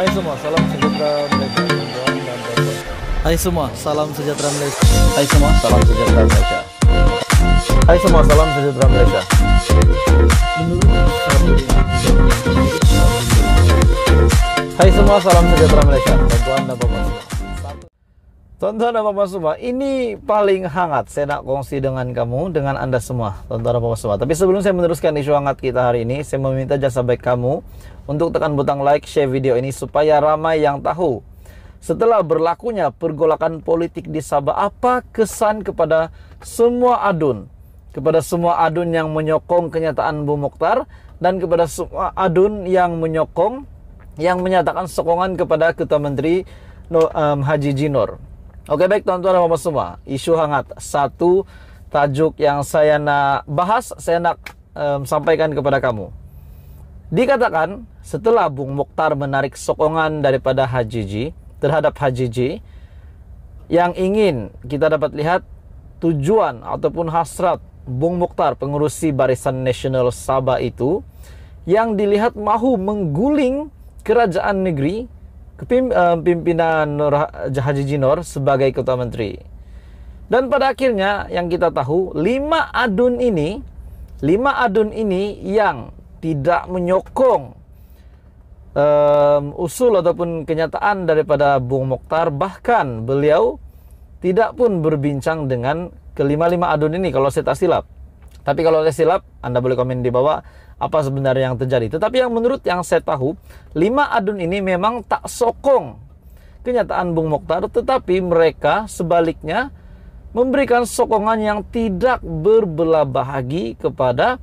Hai semua, salam sejahtera Malaysia. Hai semua, salam sejahtera Malaysia. Hai semua, salam sejahtera Malaysia. Hai semua, salam sejahtera Malaysia. Hai semua, salam sejahtera Malaysia. Tuan dan Bapak semua. Tonton dan Bapak semua, ini paling hangat saya nak kongsi dengan kamu, dengan Anda semua, tonton dan Bapak semua. Tapi sebelum saya meneruskan isu hangat kita hari ini, saya meminta jasa baik kamu untuk tekan butang like, share video ini supaya ramai yang tahu. Setelah berlakunya pergolakan politik di Sabah, apa kesan kepada semua adun? Kepada semua adun yang menyokong kenyataan Bu Mukhtar dan kepada semua adun yang menyokong yang menyatakan sokongan kepada Ketua Menteri um, Haji Jinor. Oke baik tuan-tuan dan -tuan, semua, isu hangat satu tajuk yang saya nak bahas, saya nak um, sampaikan kepada kamu. Dikatakan setelah Bung Mukhtar menarik sokongan daripada HJJ terhadap HJJ yang ingin kita dapat lihat tujuan ataupun hasrat Bung Mukhtar pengurusi Barisan Nasional Sabah itu yang dilihat mahu mengguling kerajaan negeri eh, pimpinan Haji Jinor sebagai Ketua Menteri. Dan pada akhirnya yang kita tahu lima adun ini, lima adun ini yang tidak menyokong um, usul ataupun kenyataan daripada Bung Mokhtar bahkan beliau tidak pun berbincang dengan kelima-lima adun ini kalau saya tak silap. Tapi kalau saya silap, Anda boleh komen di bawah apa sebenarnya yang terjadi. Tetapi yang menurut yang saya tahu, lima adun ini memang tak sokong kenyataan Bung Mokhtar, tetapi mereka sebaliknya memberikan sokongan yang tidak berbelah bahagi kepada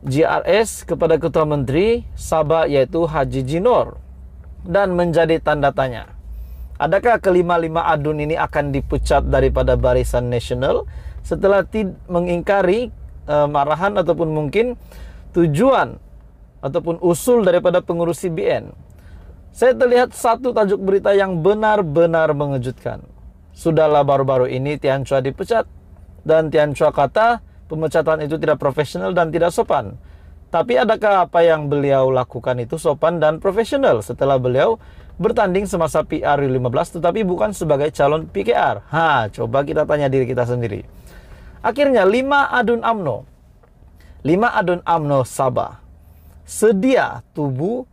JRS kepada Ketua Menteri Sabah yaitu Haji Jinor dan menjadi tanda tanya. Adakah kelima-lima adun ini akan dipecat daripada barisan nasional setelah mengingkari e, marahan ataupun mungkin tujuan ataupun usul daripada pengurus CBN? Saya terlihat satu tajuk berita yang benar-benar mengejutkan. Sudahlah baru-baru ini Tian Chua dipecat dan Tian Chua kata Pemecatan itu tidak profesional dan tidak sopan. Tapi adakah apa yang beliau lakukan itu sopan dan profesional setelah beliau bertanding semasa PR 15 tetapi bukan sebagai calon PKR? Ha, coba kita tanya diri kita sendiri. Akhirnya 5 adun AMNO. 5 adun AMNO Sabah. Sedia tubuh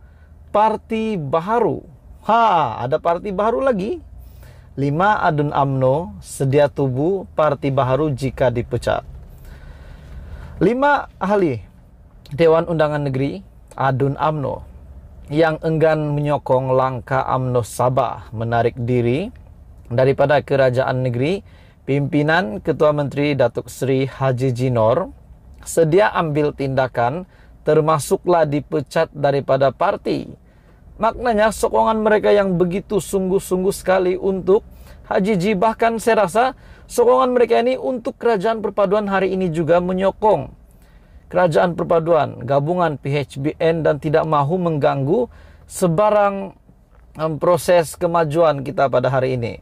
parti baharu. Ha, ada parti baharu lagi. 5 adun AMNO sedia tubuh parti baharu jika dipecat. Lima ahli Dewan Undangan Negeri Adun AMNO yang enggan menyokong langkah AMNO Sabah menarik diri daripada kerajaan negeri pimpinan Ketua Menteri Datuk Seri Haji Jinor sedia ambil tindakan termasuklah dipecat daripada parti. Maknanya sokongan mereka yang begitu sungguh-sungguh sekali untuk Haji Ji. Bahkan saya rasa sokongan mereka ini untuk kerajaan perpaduan hari ini juga menyokong kerajaan perpaduan, gabungan PHBN dan tidak mahu mengganggu sebarang proses kemajuan kita pada hari ini.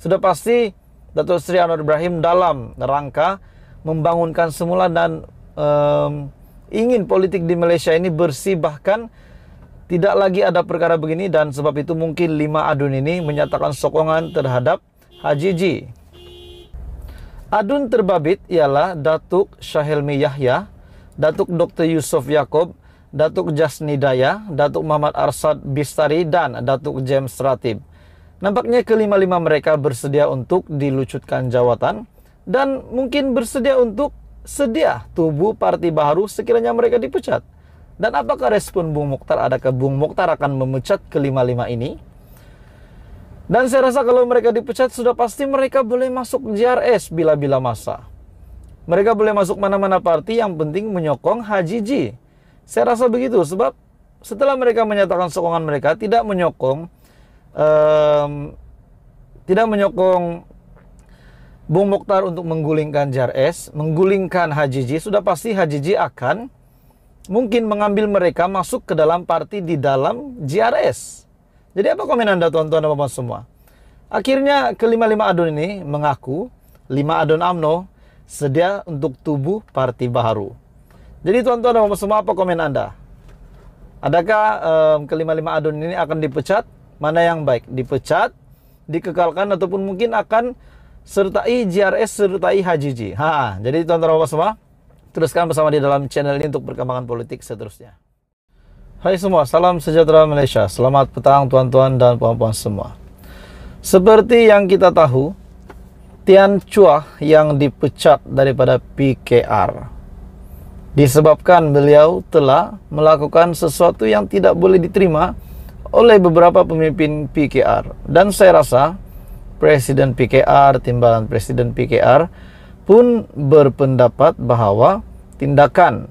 Sudah pasti Datuk Seri Anwar Ibrahim dalam rangka membangunkan semula dan um, ingin politik di Malaysia ini bersih bahkan tidak lagi ada perkara begini dan sebab itu mungkin lima adun ini menyatakan sokongan terhadap Ji. Adun terbabit ialah Datuk Syahilmi Yahya, Datuk Dr. Yusuf Yakob, Datuk Jasni Daya, Datuk Muhammad Arsad Bistari, dan Datuk James Ratib. Nampaknya kelima-lima mereka bersedia untuk dilucutkan jawatan dan mungkin bersedia untuk sedia tubuh parti baru sekiranya mereka dipecat. Dan apakah respon Bung Mukhtar? Adakah Bung Mukhtar akan memecat kelima-lima ini? Dan saya rasa kalau mereka dipecat sudah pasti mereka boleh masuk JRS bila-bila masa. Mereka boleh masuk mana-mana parti yang penting menyokong HJJ. Saya rasa begitu sebab setelah mereka menyatakan sokongan mereka tidak menyokong um, tidak menyokong Bung Mokhtar untuk menggulingkan JRS, menggulingkan HJJ, sudah pasti HJJ akan mungkin mengambil mereka masuk ke dalam parti di dalam JRS. Jadi apa komen Anda tuan-tuan dan bapak semua? Akhirnya kelima-lima adon ini mengaku lima adon AMNO sedia untuk tubuh parti baru. Jadi tuan-tuan dan bapak semua apa komen Anda? Adakah um, kelima-lima adon ini akan dipecat? Mana yang baik? Dipecat, dikekalkan ataupun mungkin akan sertai JRS sertai HJJ. Ha, jadi tuan-tuan dan bapak semua, Teruskan bersama di dalam channel ini untuk perkembangan politik seterusnya. Hai semua, salam sejahtera Malaysia. Selamat petang tuan-tuan dan puan-puan semua. Seperti yang kita tahu, Tian Chua yang dipecat daripada PKR disebabkan beliau telah melakukan sesuatu yang tidak boleh diterima oleh beberapa pemimpin PKR dan saya rasa Presiden PKR, timbalan Presiden PKR pun berpendapat bahwa tindakan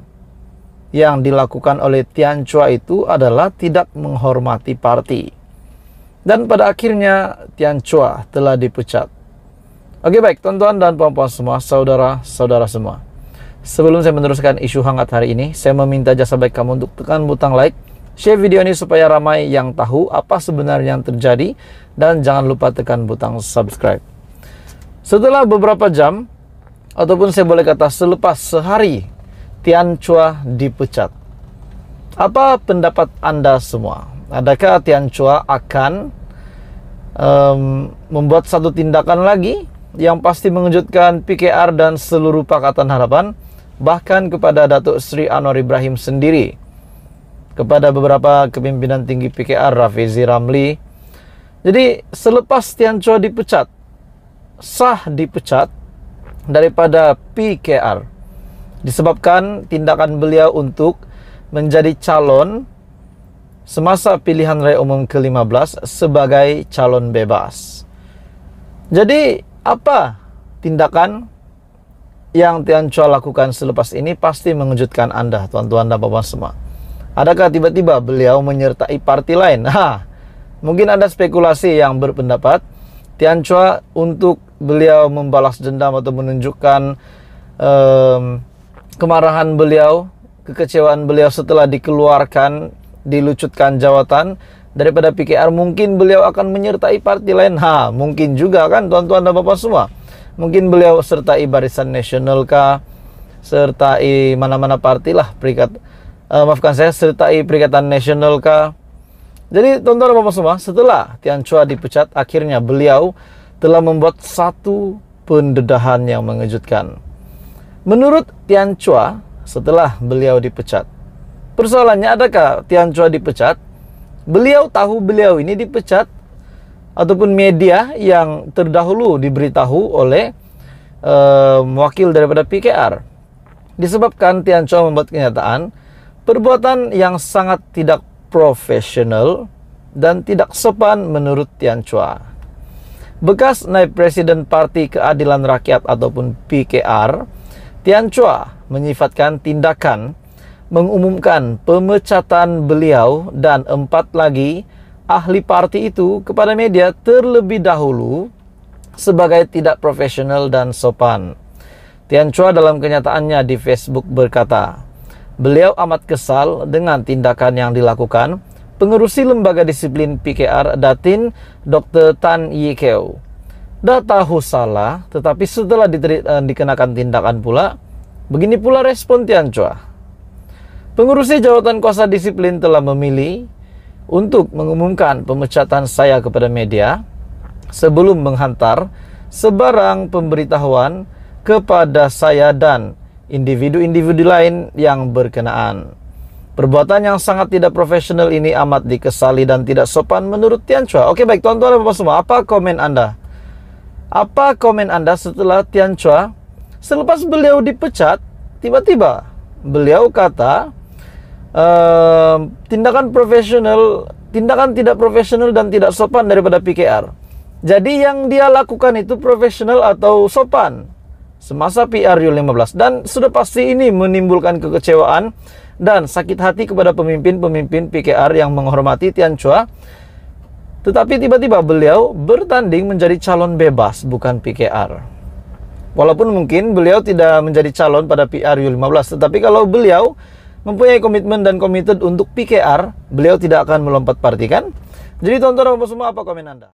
yang dilakukan oleh Tian Chua itu adalah tidak menghormati parti. Dan pada akhirnya Tian Chua telah dipecat. Oke baik, tonton dan puan-puan semua, saudara-saudara semua. Sebelum saya meneruskan isu hangat hari ini, saya meminta jasa baik kamu untuk tekan butang like, share video ini supaya ramai yang tahu apa sebenarnya yang terjadi, dan jangan lupa tekan butang subscribe. Setelah beberapa jam, ataupun saya boleh kata selepas sehari Tian Chua dipecat. Apa pendapat Anda semua? Adakah Tian Chua akan um, membuat satu tindakan lagi yang pasti mengejutkan PKR dan seluruh Pakatan Harapan, bahkan kepada Datuk Sri Anwar Ibrahim sendiri, kepada beberapa kepimpinan tinggi PKR, Rafizi Ramli. Jadi selepas Tian Chua dipecat, sah dipecat, daripada PKR disebabkan tindakan beliau untuk menjadi calon semasa pilihan raya umum ke-15 sebagai calon bebas. Jadi, apa tindakan yang Tian Chua lakukan selepas ini pasti mengejutkan Anda, tuan-tuan dan bapak semua. Adakah tiba-tiba beliau menyertai parti lain? Ha, mungkin ada spekulasi yang berpendapat Tian Chua untuk beliau membalas dendam atau menunjukkan um, kemarahan beliau, kekecewaan beliau setelah dikeluarkan, dilucutkan jawatan daripada PKR mungkin beliau akan menyertai parti lain. Ha, mungkin juga kan tuan-tuan dan bapak semua. Mungkin beliau sertai Barisan Nasional kah, sertai mana-mana partilah perikat uh, eh, maafkan saya sertai Perikatan Nasional kah. Jadi tuan-tuan dan bapak semua, setelah Tian Chua dipecat, akhirnya beliau telah membuat satu pendedahan yang mengejutkan. Menurut Tian Chua, setelah beliau dipecat, persoalannya adakah Tian Chua dipecat? Beliau tahu beliau ini dipecat ataupun media yang terdahulu diberitahu oleh um, wakil daripada PKR. Disebabkan Tian Chua membuat kenyataan perbuatan yang sangat tidak profesional dan tidak sopan menurut Tian Chua. Bekas Naib Presiden Parti Keadilan Rakyat ataupun PKR, Tian Chua menyifatkan tindakan mengumumkan pemecatan beliau dan empat lagi ahli parti itu kepada media terlebih dahulu sebagai tidak profesional dan sopan. Tian Chua dalam kenyataannya di Facebook berkata, beliau amat kesal dengan tindakan yang dilakukan Pengerusi lembaga disiplin PKR Datin Dr. Tan Yikeo. tahu salah, tetapi setelah diteri, eh, dikenakan tindakan pula, begini pula respon Tian Chua. Pengurusi jawatan kuasa disiplin telah memilih untuk mengumumkan pemecatan saya kepada media sebelum menghantar sebarang pemberitahuan kepada saya dan individu-individu lain yang berkenaan. Perbuatan yang sangat tidak profesional ini amat dikesali dan tidak sopan menurut Tian Chua. Oke baik tuan-tuan dan bapak semua, apa komen Anda? Apa komen Anda setelah Tian Chua? Selepas beliau dipecat, tiba-tiba beliau kata, e, tindakan profesional, tindakan tidak profesional dan tidak sopan daripada PKR. Jadi yang dia lakukan itu profesional atau sopan semasa PRU 15 dan sudah pasti ini menimbulkan kekecewaan dan sakit hati kepada pemimpin-pemimpin PKR yang menghormati Tian Chua. Tetapi tiba-tiba beliau bertanding menjadi calon bebas, bukan PKR. Walaupun mungkin beliau tidak menjadi calon pada PRU 15, tetapi kalau beliau mempunyai komitmen dan komited untuk PKR, beliau tidak akan melompat partikan. Jadi tonton apa semua apa komen Anda?